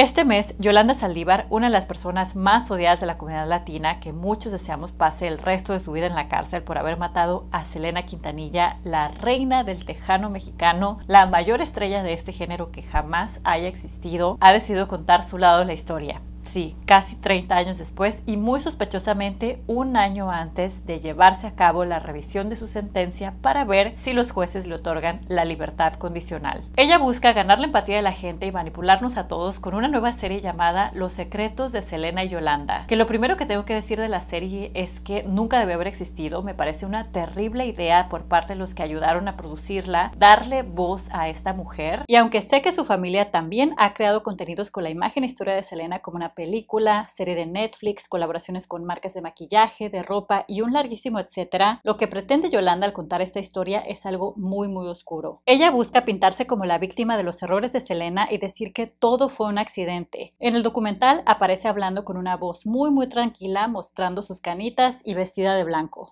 Este mes, Yolanda Saldívar, una de las personas más odiadas de la comunidad latina, que muchos deseamos pase el resto de su vida en la cárcel por haber matado a Selena Quintanilla, la reina del tejano mexicano, la mayor estrella de este género que jamás haya existido, ha decidido contar su lado de la historia. Sí, casi 30 años después y muy sospechosamente un año antes de llevarse a cabo la revisión de su sentencia para ver si los jueces le otorgan la libertad condicional. Ella busca ganar la empatía de la gente y manipularnos a todos con una nueva serie llamada Los secretos de Selena y Yolanda, que lo primero que tengo que decir de la serie es que nunca debe haber existido, me parece una terrible idea por parte de los que ayudaron a producirla, darle voz a esta mujer y aunque sé que su familia también ha creado contenidos con la imagen e historia de Selena como una película, serie de Netflix, colaboraciones con marcas de maquillaje, de ropa y un larguísimo etcétera, lo que pretende Yolanda al contar esta historia es algo muy muy oscuro. Ella busca pintarse como la víctima de los errores de Selena y decir que todo fue un accidente. En el documental aparece hablando con una voz muy muy tranquila, mostrando sus canitas y vestida de blanco.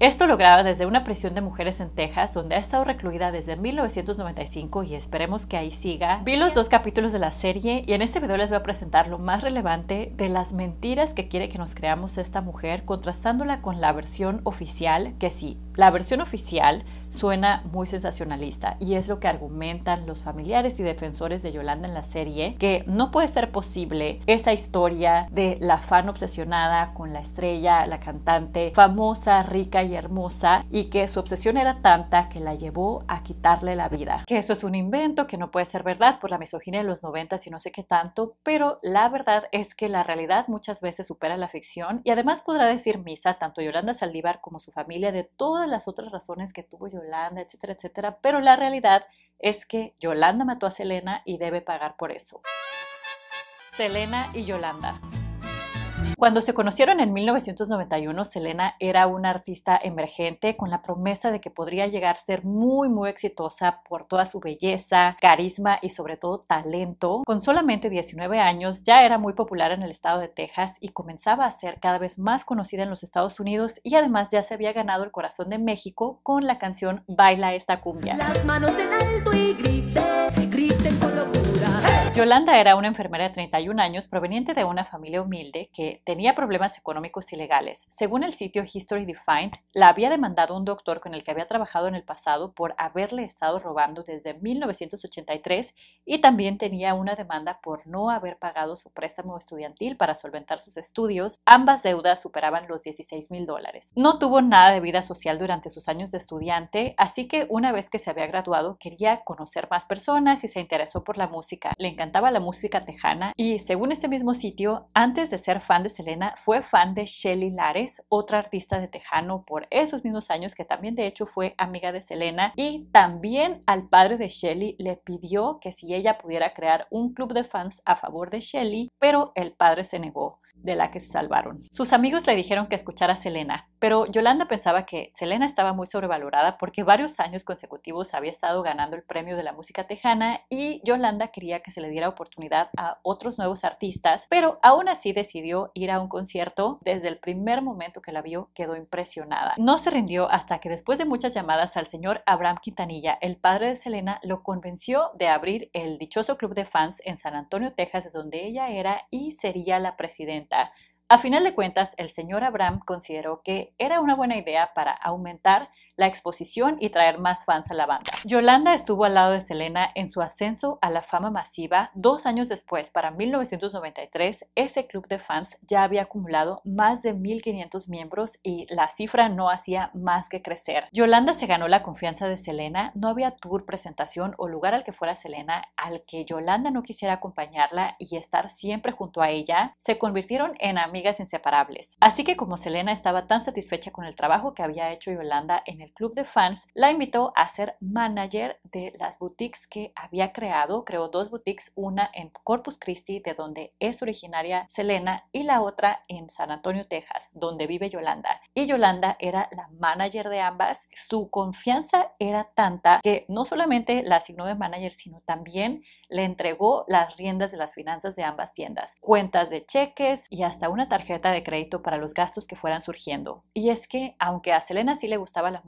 Esto lo graba desde una prisión de mujeres en Texas, donde ha estado recluida desde 1995 y esperemos que ahí siga. Vi los dos capítulos de la serie y en este video les voy a presentar lo más relevante de las mentiras que quiere que nos creamos esta mujer, contrastándola con la versión oficial que sí, la versión oficial suena muy sensacionalista y es lo que argumentan los familiares y defensores de Yolanda en la serie, que no puede ser posible esa historia de la fan obsesionada con la estrella, la cantante famosa, rica y hermosa, y que su obsesión era tanta que la llevó a quitarle la vida. Que eso es un invento, que no puede ser verdad por la misoginia de los 90 y no sé qué tanto, pero la verdad es que la realidad muchas veces supera la ficción y además podrá decir misa tanto Yolanda Saldívar como su familia de todas las otras razones que tuvo Yolanda, etcétera, etcétera, pero la realidad es que Yolanda mató a Selena y debe pagar por eso. Selena y Yolanda. Cuando se conocieron en 1991, Selena era una artista emergente con la promesa de que podría llegar a ser muy muy exitosa por toda su belleza, carisma y sobre todo talento. Con solamente 19 años ya era muy popular en el estado de Texas y comenzaba a ser cada vez más conocida en los Estados Unidos y además ya se había ganado el corazón de México con la canción Baila esta cumbia. Las manos en alto y grita. Yolanda era una enfermera de 31 años proveniente de una familia humilde que tenía problemas económicos y legales. Según el sitio History Defined, la había demandado un doctor con el que había trabajado en el pasado por haberle estado robando desde 1983 y también tenía una demanda por no haber pagado su préstamo estudiantil para solventar sus estudios. Ambas deudas superaban los 16 mil dólares. No tuvo nada de vida social durante sus años de estudiante, así que una vez que se había graduado quería conocer más personas y se interesó por la música. Le encantó la música tejana y, según este mismo sitio, antes de ser fan de Selena, fue fan de Shelly Lares, otra artista de tejano por esos mismos años que también de hecho fue amiga de Selena y también al padre de Shelly le pidió que si ella pudiera crear un club de fans a favor de Shelly, pero el padre se negó, de la que se salvaron. Sus amigos le dijeron que escuchara a Selena, pero Yolanda pensaba que Selena estaba muy sobrevalorada porque varios años consecutivos había estado ganando el premio de la música tejana y Yolanda quería que se le diera oportunidad a otros nuevos artistas, pero aún así decidió ir a un concierto. Desde el primer momento que la vio quedó impresionada. No se rindió hasta que después de muchas llamadas al señor Abraham Quintanilla, el padre de Selena, lo convenció de abrir el dichoso club de fans en San Antonio, Texas, donde ella era y sería la presidenta. A final de cuentas, el señor Abraham consideró que era una buena idea para aumentar la exposición y traer más fans a la banda. Yolanda estuvo al lado de Selena en su ascenso a la fama masiva. Dos años después, para 1993, ese club de fans ya había acumulado más de 1.500 miembros y la cifra no hacía más que crecer. Yolanda se ganó la confianza de Selena, no había tour, presentación o lugar al que fuera Selena al que Yolanda no quisiera acompañarla y estar siempre junto a ella, se convirtieron en amigas inseparables. Así que como Selena estaba tan satisfecha con el trabajo que había hecho Yolanda en el club de fans, la invitó a ser manager de las boutiques que había creado. Creó dos boutiques, una en Corpus Christi, de donde es originaria Selena, y la otra en San Antonio, Texas, donde vive Yolanda. Y Yolanda era la manager de ambas. Su confianza era tanta que no solamente la asignó de manager, sino también le entregó las riendas de las finanzas de ambas tiendas, cuentas de cheques y hasta una tarjeta de crédito para los gastos que fueran surgiendo. Y es que, aunque a Selena sí le gustaba la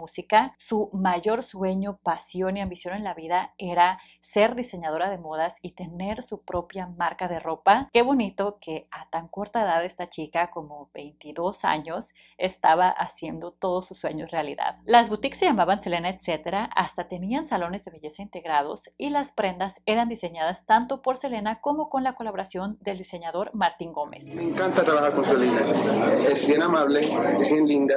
su mayor sueño, pasión y ambición en la vida era ser diseñadora de modas y tener su propia marca de ropa. Qué bonito que a tan corta edad esta chica, como 22 años, estaba haciendo todos sus sueños realidad. Las boutiques se llamaban Selena, etcétera, hasta tenían salones de belleza integrados y las prendas eran diseñadas tanto por Selena como con la colaboración del diseñador Martín Gómez. Me encanta trabajar con Selena, es bien amable, es bien linda.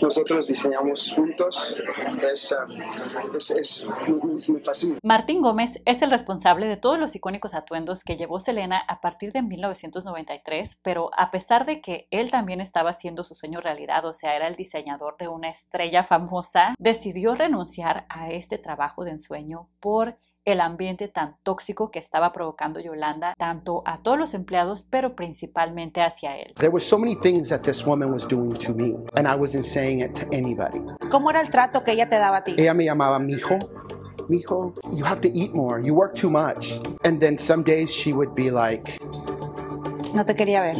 Nosotros diseñamos un Ah, Martín Gómez es el responsable de todos los icónicos atuendos que llevó Selena a partir de 1993, pero a pesar de que él también estaba haciendo su sueño realidad, o sea, era el diseñador de una estrella famosa, decidió renunciar a este trabajo de ensueño por el ambiente tan tóxico que estaba provocando Yolanda tanto a todos los empleados, pero principalmente hacia él. ¿Cómo era el trato que ella te daba a ti? Ella me llamaba mi hijo mijo, you have to eat more. You work too much. And then some days she would be like, No te quería ver.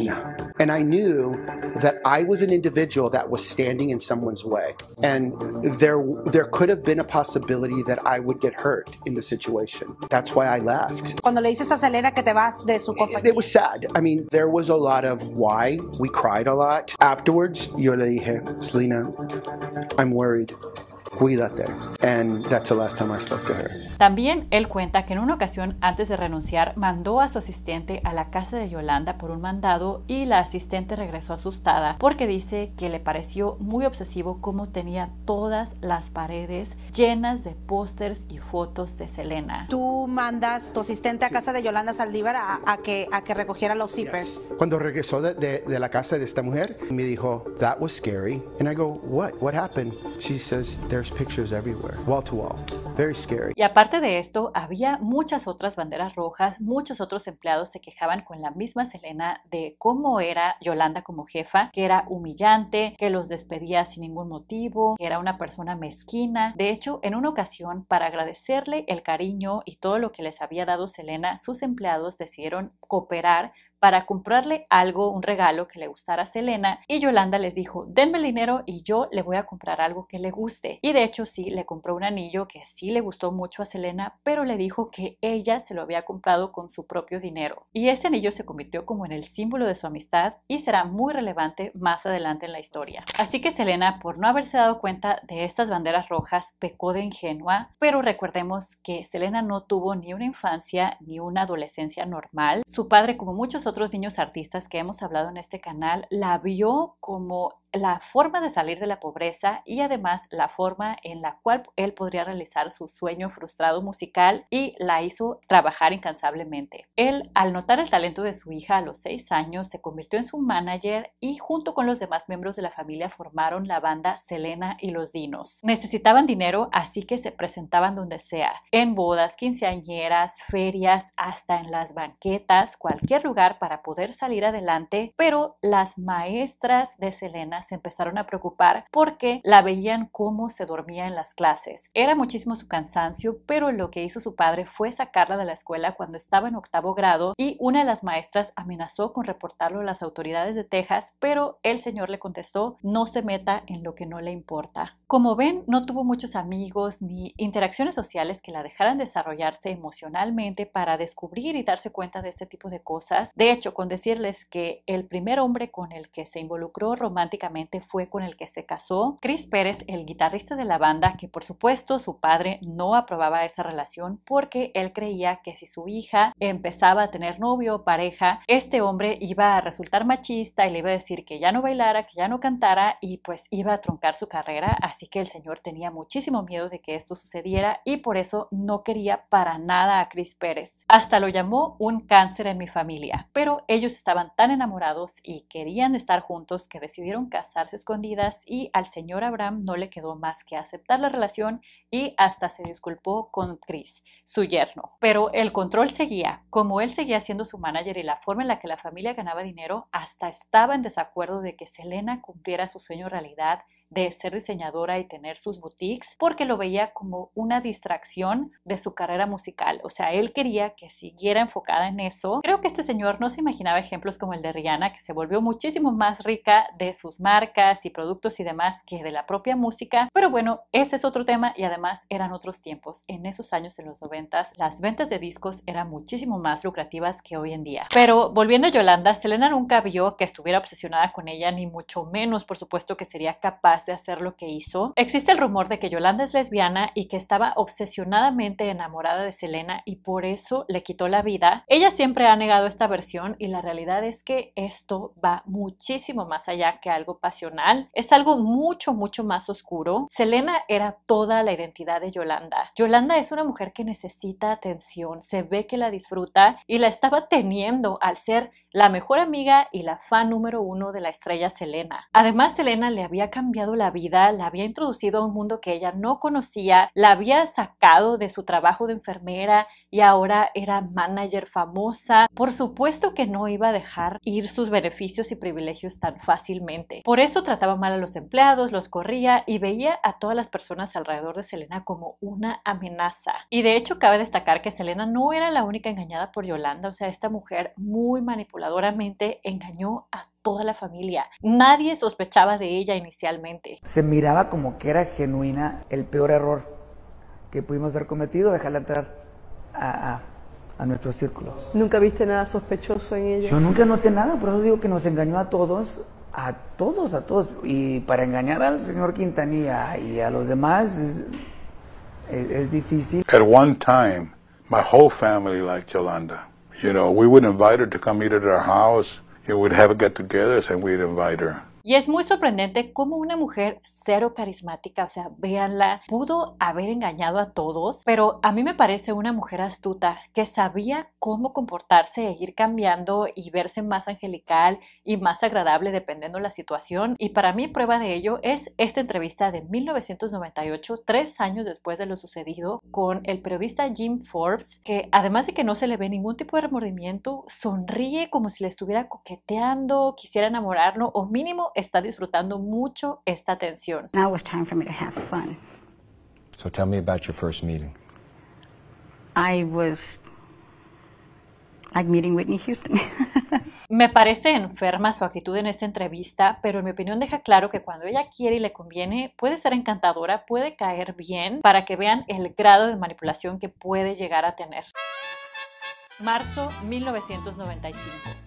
And I knew that I was an individual that was standing in someone's way. And there, there could have been a possibility that I would get hurt in the situation. That's why I left. It was sad. I mean, there was a lot of why. We cried a lot. Afterwards, yo le dije, Selena, I'm worried. cuídate. And that's the last time I spoke to her. También él cuenta que en una ocasión antes de renunciar mandó a su asistente a la casa de Yolanda por un mandado y la asistente regresó asustada porque dice que le pareció muy obsesivo cómo tenía todas las paredes llenas de pósters y fotos de Selena. Tú mandas tu asistente a casa de Yolanda Saldívar a, que, a que recogiera los zippers. Cuando regresó de, de, la casa de esta mujer, me dijo, that was scary. And I go, what? What happened? She says, there's pictures Y aparte de esto, había muchas otras banderas rojas, muchos otros empleados se quejaban con la misma Selena de cómo era Yolanda como jefa, que era humillante, que los despedía sin ningún motivo, que era una persona mezquina. De hecho, en una ocasión, para agradecerle el cariño y todo lo que les había dado Selena, sus empleados decidieron cooperar para comprarle algo, un regalo que le gustara a Selena. Y Yolanda les dijo, denme el dinero y yo le voy a comprar algo que le guste. Y de hecho sí, le compró un anillo que sí le gustó mucho a Selena, pero le dijo que ella se lo había comprado con su propio dinero. Y ese anillo se convirtió como en el símbolo de su amistad y será muy relevante más adelante en la historia. Así que Selena, por no haberse dado cuenta de estas banderas rojas, pecó de ingenua, pero recordemos que Selena no tuvo ni una infancia ni una adolescencia normal. Su padre, como muchos otros, otros niños artistas que hemos hablado en este canal la vio como la forma de salir de la pobreza y además la forma en la cual él podría realizar su sueño frustrado musical y la hizo trabajar incansablemente. Él, al notar el talento de su hija a los seis años, se convirtió en su manager y junto con los demás miembros de la familia formaron la banda Selena y los Dinos. Necesitaban dinero, así que se presentaban donde sea, en bodas, quinceañeras, ferias, hasta en las banquetas, cualquier lugar para poder salir adelante, pero las maestras de Selena se empezaron a preocupar porque la veían cómo se dormía en las clases. Era muchísimo su cansancio, pero lo que hizo su padre fue sacarla de la escuela cuando estaba en octavo grado y una de las maestras amenazó con reportarlo a las autoridades de Texas, pero el señor le contestó no se meta en lo que no le importa. Como ven, no tuvo muchos amigos ni interacciones sociales que la dejaran desarrollarse emocionalmente para descubrir y darse cuenta de este tipo de cosas. De hecho, con decirles que el primer hombre con el que se involucró románticamente fue con el que se casó. Chris Pérez, el guitarrista de la banda, que por supuesto su padre no aprobaba esa relación porque él creía que si su hija empezaba a tener novio o pareja, este hombre iba a resultar machista y le iba a decir que ya no bailara, que ya no cantara y pues iba a truncar su carrera. Así que el señor tenía muchísimo miedo de que esto sucediera y por eso no quería para nada a Chris Pérez. Hasta lo llamó un cáncer en mi familia, pero ellos estaban tan enamorados y querían estar juntos que decidieron casarse casarse escondidas y al señor Abraham no le quedó más que aceptar la relación y hasta se disculpó con Chris, su yerno. Pero el control seguía. Como él seguía siendo su manager y la forma en la que la familia ganaba dinero, hasta estaba en desacuerdo de que Selena cumpliera su sueño realidad de ser diseñadora y tener sus boutiques porque lo veía como una distracción de su carrera musical. O sea, él quería que siguiera enfocada en eso. Creo que este señor no se imaginaba ejemplos como el de Rihanna, que se volvió muchísimo más rica de sus marcas y productos y demás que de la propia música. Pero bueno, ese es otro tema y además eran otros tiempos. En esos años, en los 90, las ventas de discos eran muchísimo más lucrativas que hoy en día. Pero volviendo a Yolanda, Selena nunca vio que estuviera obsesionada con ella, ni mucho menos, por supuesto, que sería capaz de hacer lo que hizo. Existe el rumor de que Yolanda es lesbiana y que estaba obsesionadamente enamorada de Selena y por eso le quitó la vida. Ella siempre ha negado esta versión y la realidad es que esto va muchísimo más allá que algo pasional. Es algo mucho, mucho más oscuro. Selena era toda la identidad de Yolanda. Yolanda es una mujer que necesita atención, se ve que la disfruta y la estaba teniendo al ser la mejor amiga y la fan número uno de la estrella Selena. Además, Selena le había cambiado la vida, la había introducido a un mundo que ella no conocía, la había sacado de su trabajo de enfermera y ahora era manager famosa. Por supuesto que no iba a dejar ir sus beneficios y privilegios tan fácilmente. Por eso trataba mal a los empleados, los corría y veía a todas las personas alrededor de Selena como una amenaza. Y de hecho cabe destacar que Selena no era la única engañada por Yolanda, o sea, esta mujer muy manipuladoramente engañó a toda la familia. Nadie sospechaba de ella inicialmente se miraba como que era genuina el peor error que pudimos haber cometido, dejarla entrar a, a, a nuestros círculos. ¿Nunca viste nada sospechoso en ella? Yo nunca noté nada, por eso digo que nos engañó a todos, a todos, a todos. Y para engañar al señor Quintanilla y a los demás es, es, difícil. At one time, my whole family liked Yolanda. You know, we would invite her to come eat at our house. You would have a get-togethers and we'd invite her. Y es muy sorprendente cómo una mujer cero carismática, o sea, véanla, pudo haber engañado a todos, pero a mí me parece una mujer astuta que sabía cómo comportarse e ir cambiando y verse más angelical y más agradable dependiendo la situación. Y para mí prueba de ello es esta entrevista de 1998, tres años después de lo sucedido, con el periodista Jim Forbes, que además de que no se le ve ningún tipo de remordimiento, sonríe como si le estuviera coqueteando, quisiera enamorarlo o mínimo está disfrutando mucho esta atención Now time for me to have fun. So tell me about your first meeting. I was meeting Whitney Houston. Me parece enferma su actitud en esta entrevista, pero en mi opinión deja claro que cuando ella quiere y le conviene, puede ser encantadora, puede caer bien, para que vean el grado de manipulación que puede llegar a tener. Marzo 1995.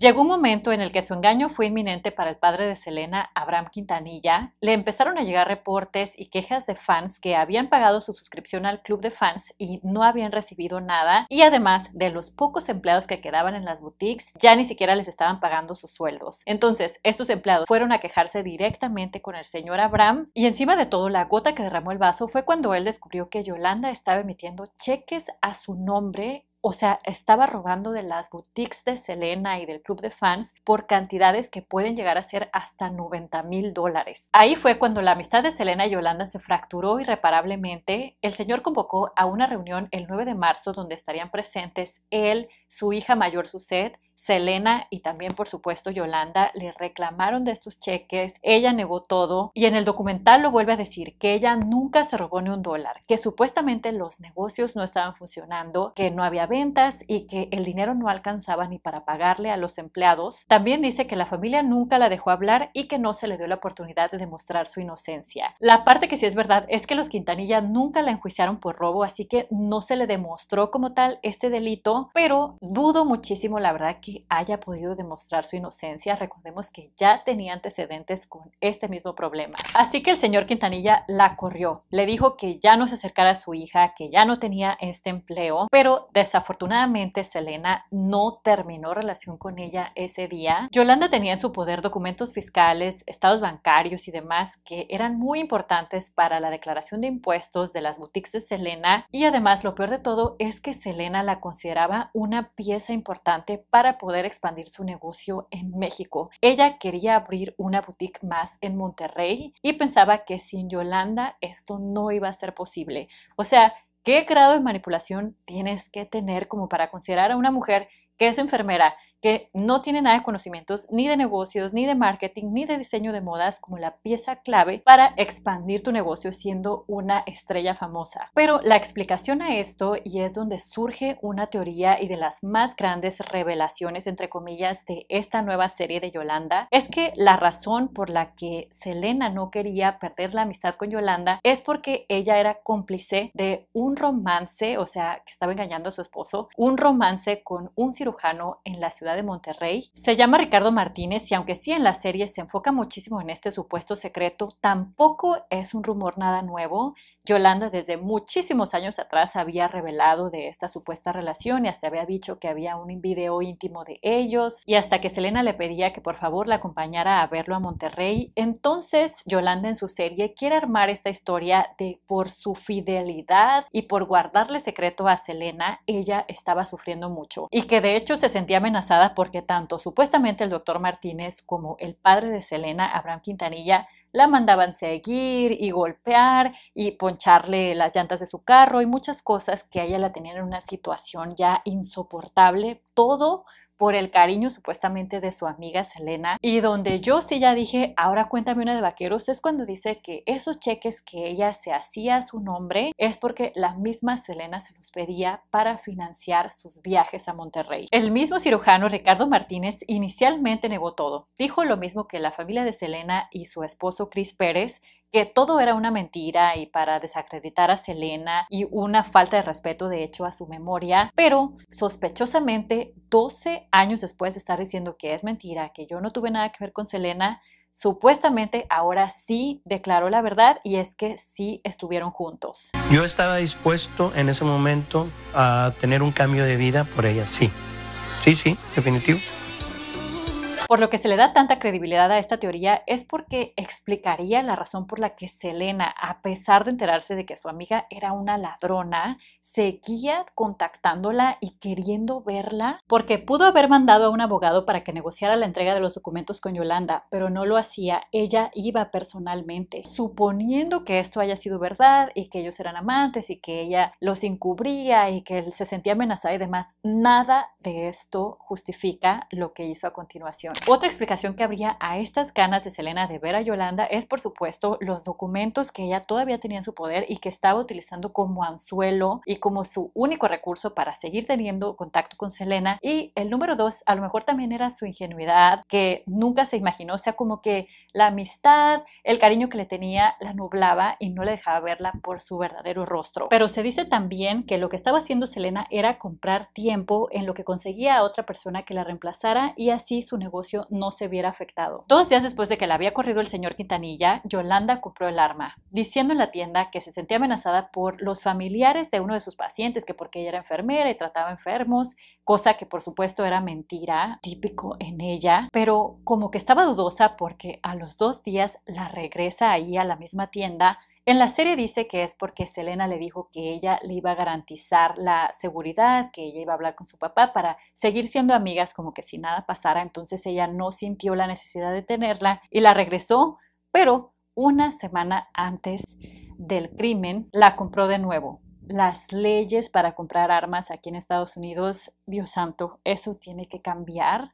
Llegó un momento en el que su engaño fue inminente para el padre de Selena, Abraham Quintanilla. Le empezaron a llegar reportes y quejas de fans que habían pagado su suscripción al club de fans y no habían recibido nada. Y además de los pocos empleados que quedaban en las boutiques, ya ni siquiera les estaban pagando sus sueldos. Entonces, estos empleados fueron a quejarse directamente con el señor Abraham y encima de todo, la gota que derramó el vaso fue cuando él descubrió que Yolanda estaba emitiendo cheques a su nombre o sea, estaba robando de las boutiques de Selena y del club de fans por cantidades que pueden llegar a ser hasta 90 mil dólares. Ahí fue cuando la amistad de Selena y Yolanda se fracturó irreparablemente. El señor convocó a una reunión el 9 de marzo donde estarían presentes él, su hija mayor Suzette, Selena y también, por supuesto, Yolanda le reclamaron de estos cheques, ella negó todo y en el documental lo vuelve a decir, que ella nunca se robó ni un dólar, que supuestamente los negocios no estaban funcionando, que no había ventas y que el dinero no alcanzaba ni para pagarle a los empleados. También dice que la familia nunca la dejó hablar y que no se le dio la oportunidad de demostrar su inocencia. La parte que sí es verdad es que los Quintanilla nunca la enjuiciaron por robo, así que no se le demostró como tal este delito, pero dudo muchísimo la verdad que haya podido demostrar su inocencia, recordemos que ya tenía antecedentes con este mismo problema. Así que el señor Quintanilla la corrió, le dijo que ya no se acercara a su hija, que ya no tenía este empleo, pero desafortunadamente Selena no terminó relación con ella ese día. Yolanda tenía en su poder documentos fiscales, estados bancarios y demás que eran muy importantes para la declaración de impuestos de las boutiques de Selena y además lo peor de todo es que Selena la consideraba una pieza importante para poder expandir su negocio en México. Ella quería abrir una boutique más en Monterrey y pensaba que sin Yolanda esto no iba a ser posible. O sea, ¿qué grado de manipulación tienes que tener como para considerar a una mujer que es enfermera, que no tiene nada de conocimientos ni de negocios, ni de marketing, ni de diseño de modas como la pieza clave para expandir tu negocio siendo una estrella famosa. Pero la explicación a esto, y es donde surge una teoría y de las más grandes revelaciones, entre comillas, de esta nueva serie de Yolanda, es que la razón por la que Selena no quería perder la amistad con Yolanda es porque ella era cómplice de un romance, o sea, que estaba engañando a su esposo, un romance con un cirujano en la ciudad de Monterrey. Se llama Ricardo Martínez y aunque sí en la serie se enfoca muchísimo en este supuesto secreto, tampoco es un rumor nada nuevo. Yolanda desde muchísimos años atrás había revelado de esta supuesta relación y hasta había dicho que había un video íntimo de ellos y hasta que Selena le pedía que por favor la acompañara a verlo a Monterrey. Entonces Yolanda en su serie quiere armar esta historia de por su fidelidad y por guardarle secreto a Selena, ella estaba sufriendo mucho y que de hecho, se sentía amenazada porque tanto supuestamente el doctor Martínez como el padre de Selena, Abraham Quintanilla, la mandaban seguir y golpear y poncharle las llantas de su carro y muchas cosas que a ella la tenían en una situación ya insoportable, todo por el cariño supuestamente de su amiga Selena. Y donde yo sí ya dije, ahora cuéntame una de vaqueros, es cuando dice que esos cheques que ella se hacía a su nombre es porque la misma Selena se los pedía para financiar sus viajes a Monterrey. El mismo cirujano Ricardo Martínez inicialmente negó todo. Dijo lo mismo que la familia de Selena y su esposo Chris Pérez que todo era una mentira y para desacreditar a Selena y una falta de respeto de hecho a su memoria, pero sospechosamente 12 años después de estar diciendo que es mentira, que yo no tuve nada que ver con Selena, supuestamente ahora sí declaró la verdad y es que sí estuvieron juntos. Yo estaba dispuesto en ese momento a tener un cambio de vida por ella, sí. Sí, sí, definitivo. Por lo que se le da tanta credibilidad a esta teoría es porque explicaría la razón por la que Selena, a pesar de enterarse de que su amiga era una ladrona, seguía contactándola y queriendo verla, porque pudo haber mandado a un abogado para que negociara la entrega de los documentos con Yolanda, pero no lo hacía, ella iba personalmente, suponiendo que esto haya sido verdad y que ellos eran amantes y que ella los encubría y que él se sentía amenazada y demás. Nada de esto justifica lo que hizo a continuación. Otra explicación que habría a estas ganas de Selena de ver a Yolanda es, por supuesto, los documentos que ella todavía tenía en su poder y que estaba utilizando como anzuelo y como su único recurso para seguir teniendo contacto con Selena. Y el número dos, a lo mejor también era su ingenuidad, que nunca se imaginó, o sea, como que la amistad, el cariño que le tenía, la nublaba y no le dejaba verla por su verdadero rostro. Pero se dice también que lo que estaba haciendo Selena era comprar tiempo en lo que conseguía a otra persona que la reemplazara y así su negocio no se viera afectado. Dos días después de que la había corrido el señor Quintanilla, Yolanda compró el arma, diciendo en la tienda que se sentía amenazada por los familiares de uno de sus pacientes, que porque ella era enfermera y trataba enfermos, cosa que por supuesto era mentira, típico en ella, pero como que estaba dudosa porque a los dos días la regresa ahí a la misma tienda en la serie dice que es porque Selena le dijo que ella le iba a garantizar la seguridad, que ella iba a hablar con su papá para seguir siendo amigas como que si nada pasara, entonces ella no sintió la necesidad de tenerla y la regresó, pero una semana antes del crimen la compró de nuevo. Las leyes para comprar armas aquí en Estados Unidos, Dios santo, eso tiene que cambiar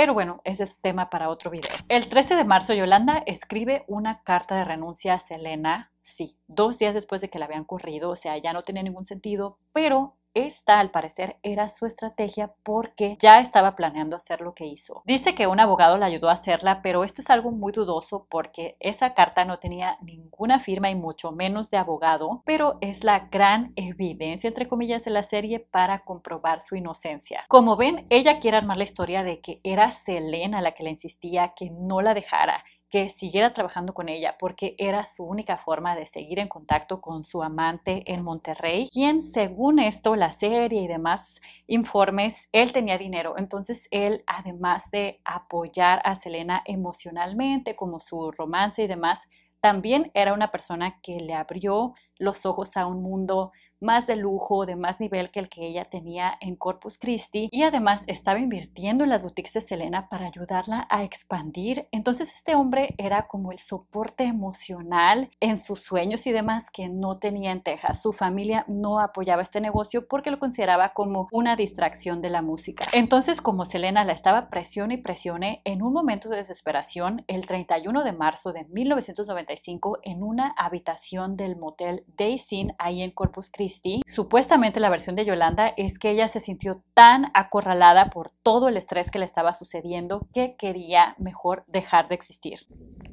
pero bueno, ese es tema para otro video. El 13 de marzo, Yolanda escribe una carta de renuncia a Selena. Sí, dos días después de que la habían corrido, o sea, ya no tenía ningún sentido, pero esta, al parecer, era su estrategia porque ya estaba planeando hacer lo que hizo. Dice que un abogado la ayudó a hacerla, pero esto es algo muy dudoso porque esa carta no tenía ninguna firma y mucho menos de abogado, pero es la gran evidencia, entre comillas, de la serie para comprobar su inocencia. Como ven, ella quiere armar la historia de que era Selena la que le insistía que no la dejara que siguiera trabajando con ella porque era su única forma de seguir en contacto con su amante en Monterrey, quien según esto, la serie y demás informes, él tenía dinero. Entonces él, además de apoyar a Selena emocionalmente, como su romance y demás, también era una persona que le abrió los ojos a un mundo más de lujo, de más nivel que el que ella tenía en Corpus Christi y además estaba invirtiendo en las boutiques de Selena para ayudarla a expandir. Entonces este hombre era como el soporte emocional en sus sueños y demás que no tenía en Texas. Su familia no apoyaba este negocio porque lo consideraba como una distracción de la música. Entonces como Selena la estaba presione y presione, en un momento de desesperación, el 31 de marzo de 1995, en una habitación del motel Day sin ahí en Corpus Christi, supuestamente la versión de Yolanda es que ella se sintió tan acorralada por todo el estrés que le estaba sucediendo que quería mejor dejar de existir.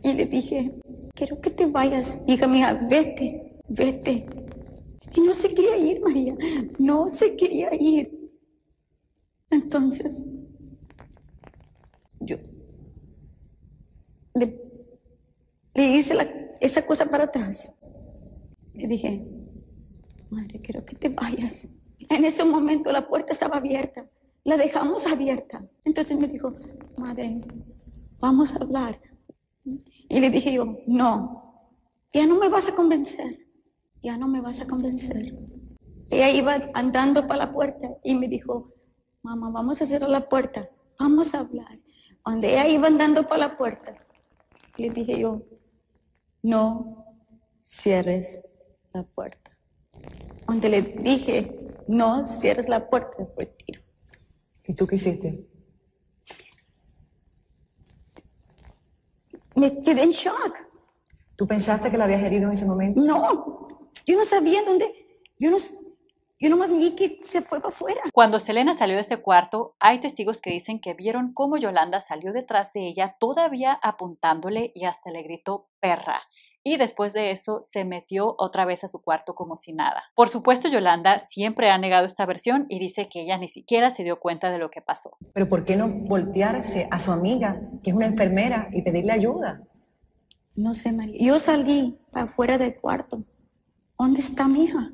Y le dije, quiero que te vayas, hija mía, vete, vete. Y no se quería ir, María, no se quería ir. Entonces, yo le, le hice esa cosa para atrás. Le dije, Madre, quiero que te vayas. En ese momento la puerta estaba abierta. La dejamos abierta. Entonces me dijo, madre, vamos a hablar. Y le dije yo, no, ya no me vas a convencer. Ya no me vas a convencer. Ella iba andando para la puerta y me dijo, mamá, vamos a cerrar la puerta. Vamos a hablar. Donde ella iba andando para la puerta, le dije yo, no cierres la puerta donde le dije, no cierres la puerta, el tiro. ¿Y tú qué hiciste? Me quedé en shock. ¿Tú pensaste que la habías herido en ese momento? No, yo no sabía dónde, yo no, yo nomás vi que se fue para afuera. Cuando Selena salió de ese cuarto, hay testigos que dicen que vieron cómo Yolanda salió detrás de ella, todavía apuntándole y hasta le gritó perra y después de eso se metió otra vez a su cuarto como si nada. Por supuesto, Yolanda siempre ha negado esta versión y dice que ella ni siquiera se dio cuenta de lo que pasó. Pero ¿por qué no voltearse a su amiga, que es una enfermera, y pedirle ayuda? No sé, María. Yo salí afuera del cuarto. ¿Dónde está mi hija?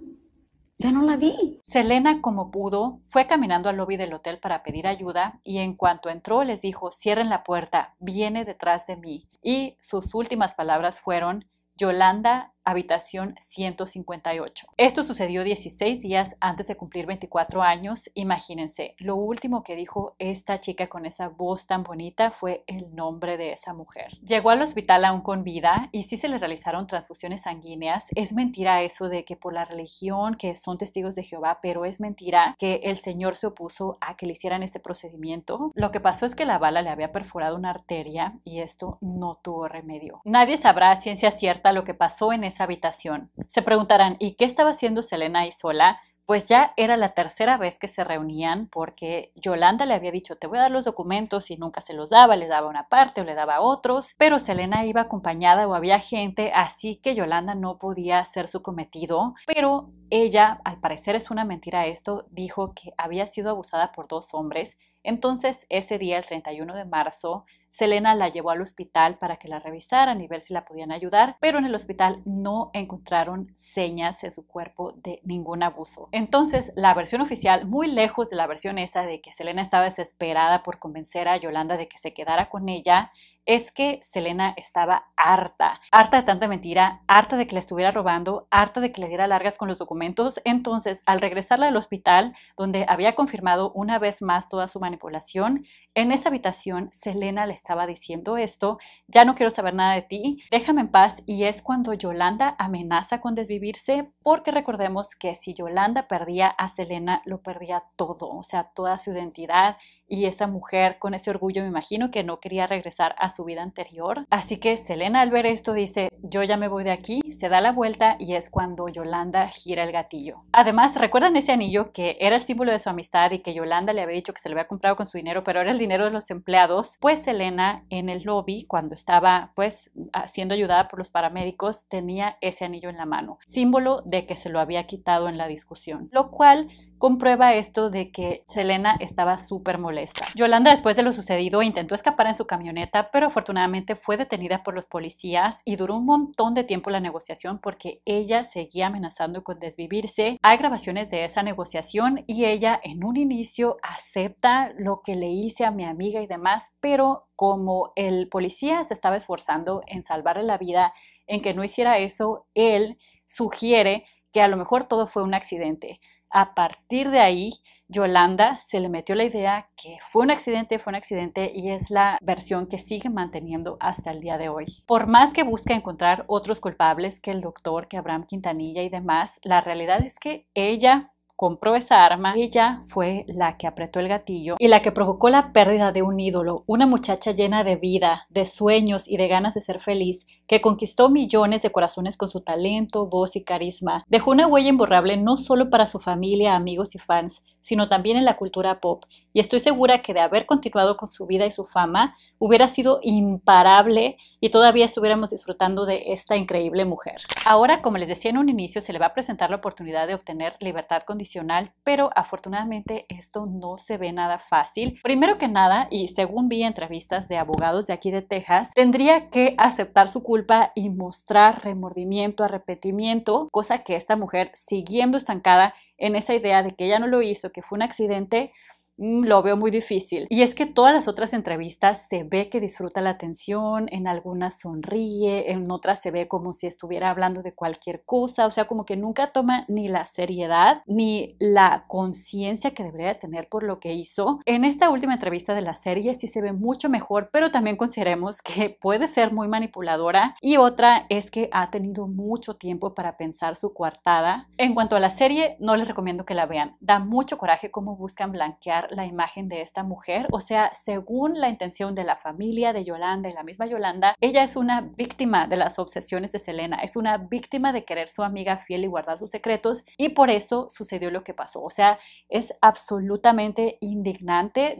Ya no la vi. Selena, como pudo, fue caminando al lobby del hotel para pedir ayuda y en cuanto entró les dijo, cierren la puerta, viene detrás de mí. Y sus últimas palabras fueron, Yolanda habitación 158. Esto sucedió 16 días antes de cumplir 24 años. Imagínense, lo último que dijo esta chica con esa voz tan bonita fue el nombre de esa mujer. Llegó al hospital aún con vida y sí se le realizaron transfusiones sanguíneas. Es mentira eso de que por la religión que son testigos de Jehová, pero es mentira que el Señor se opuso a que le hicieran este procedimiento. Lo que pasó es que la bala le había perforado una arteria y esto no tuvo remedio. Nadie sabrá a ciencia cierta lo que pasó en habitación. Se preguntarán, ¿y qué estaba haciendo Selena ahí sola? Pues ya era la tercera vez que se reunían porque Yolanda le había dicho, te voy a dar los documentos y nunca se los daba, le daba una parte o le daba a otros, pero Selena iba acompañada o había gente, así que Yolanda no podía hacer su cometido, pero ella, al parecer es una mentira esto, dijo que había sido abusada por dos hombres. Entonces, ese día, el 31 de marzo, Selena la llevó al hospital para que la revisaran y ver si la podían ayudar, pero en el hospital no encontraron señas en su cuerpo de ningún abuso. Entonces, la versión oficial, muy lejos de la versión esa de que Selena estaba desesperada por convencer a Yolanda de que se quedara con ella, es que Selena estaba harta, harta de tanta mentira, harta de que le estuviera robando, harta de que le diera largas con los documentos. Entonces, al regresarla al hospital, donde había confirmado una vez más toda su manipulación, en esa habitación Selena le estaba diciendo esto, ya no quiero saber nada de ti, déjame en paz y es cuando Yolanda amenaza con desvivirse porque recordemos que si Yolanda perdía a Selena, lo perdía todo, o sea, toda su identidad y esa mujer con ese orgullo me imagino que no quería regresar a su vida anterior. Así que Selena al ver esto dice, yo ya me voy de aquí, se da la vuelta y es cuando Yolanda gira el gatillo. Además, ¿recuerdan ese anillo que era el símbolo de su amistad y que Yolanda le había dicho que se lo había comprado con su dinero, pero era el dinero de los empleados? Pues Selena en el lobby, cuando estaba pues siendo ayudada por los paramédicos, tenía ese anillo en la mano, símbolo de que se lo había quitado en la discusión, lo cual comprueba esto de que Selena estaba súper molesta. Yolanda después de lo sucedido intentó escapar en su camioneta, pero pero afortunadamente fue detenida por los policías y duró un montón de tiempo la negociación porque ella seguía amenazando con desvivirse. Hay grabaciones de esa negociación y ella en un inicio acepta lo que le hice a mi amiga y demás, pero como el policía se estaba esforzando en salvarle la vida, en que no hiciera eso, él sugiere que a lo mejor todo fue un accidente, a partir de ahí, Yolanda se le metió la idea que fue un accidente, fue un accidente y es la versión que sigue manteniendo hasta el día de hoy. Por más que busca encontrar otros culpables que el doctor, que Abraham Quintanilla y demás, la realidad es que ella compró esa arma, y ella fue la que apretó el gatillo y la que provocó la pérdida de un ídolo, una muchacha llena de vida, de sueños y de ganas de ser feliz, que conquistó millones de corazones con su talento, voz y carisma. Dejó una huella imborrable no solo para su familia, amigos y fans, sino también en la cultura pop, y estoy segura que de haber continuado con su vida y su fama, hubiera sido imparable y todavía estuviéramos disfrutando de esta increíble mujer. Ahora, como les decía en un inicio, se le va a presentar la oportunidad de obtener libertad condicional pero afortunadamente esto no se ve nada fácil. Primero que nada, y según vi entrevistas de abogados de aquí de Texas, tendría que aceptar su culpa y mostrar remordimiento, arrepentimiento, cosa que esta mujer, siguiendo estancada en esa idea de que ella no lo hizo, que fue un accidente, Mm, lo veo muy difícil. Y es que todas las otras entrevistas se ve que disfruta la atención, en algunas sonríe, en otras se ve como si estuviera hablando de cualquier cosa, o sea, como que nunca toma ni la seriedad ni la conciencia que debería tener por lo que hizo. En esta última entrevista de la serie sí se ve mucho mejor, pero también consideremos que puede ser muy manipuladora y otra es que ha tenido mucho tiempo para pensar su coartada. En cuanto a la serie, no les recomiendo que la vean. Da mucho coraje cómo buscan blanquear la imagen de esta mujer. O sea, según la intención de la familia de Yolanda y la misma Yolanda, ella es una víctima de las obsesiones de Selena, es una víctima de querer su amiga fiel y guardar sus secretos y por eso sucedió lo que pasó. O sea, es absolutamente indignante.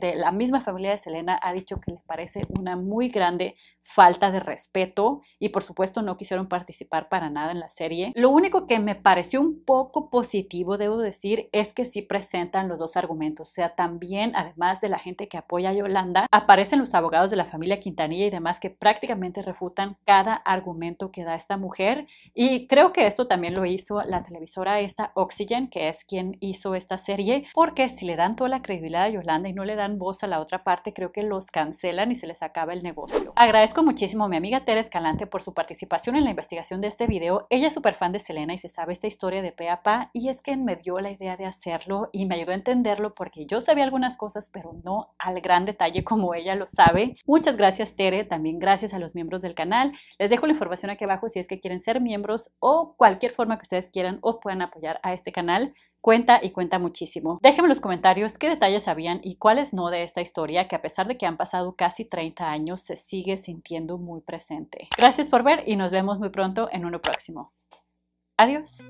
De la misma familia de Selena ha dicho que les parece una muy grande falta de respeto y por supuesto no quisieron participar para nada en la serie. Lo único que me pareció un poco positivo, debo decir, es que sí presentan los dos argumentos. O sea, también también, además de la gente que apoya a Yolanda, aparecen los abogados de la familia Quintanilla y demás que prácticamente refutan cada argumento que da esta mujer. Y creo que esto también lo hizo la televisora esta Oxygen, que es quien hizo esta serie, porque si le dan toda la credibilidad a Yolanda y no le dan voz a la otra parte, creo que los cancelan y se les acaba el negocio. Agradezco muchísimo a mi amiga Teresa Calante por su participación en la investigación de este video. Ella es súper fan de Selena y se sabe esta historia de pe pa, y es quien me dio la idea de hacerlo y me ayudó a entenderlo porque yo sabía algunas cosas, pero no al gran detalle como ella lo sabe. Muchas gracias Tere, también gracias a los miembros del canal. Les dejo la información aquí abajo si es que quieren ser miembros o cualquier forma que ustedes quieran o puedan apoyar a este canal. Cuenta y cuenta muchísimo. Déjenme en los comentarios qué detalles sabían y cuáles no de esta historia que a pesar de que han pasado casi 30 años se sigue sintiendo muy presente. Gracias por ver y nos vemos muy pronto en uno próximo. Adiós.